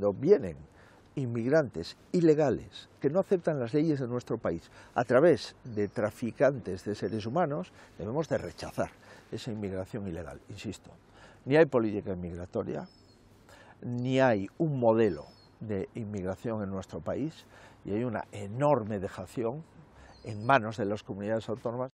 Cuando vienen inmigrantes ilegales que no aceptan las leyes de nuestro país a través de traficantes de seres humanos, debemos de rechazar esa inmigración ilegal, insisto. Ni hay política inmigratoria, ni hay un modelo de inmigración en nuestro país y hay una enorme dejación en manos de las comunidades autónomas.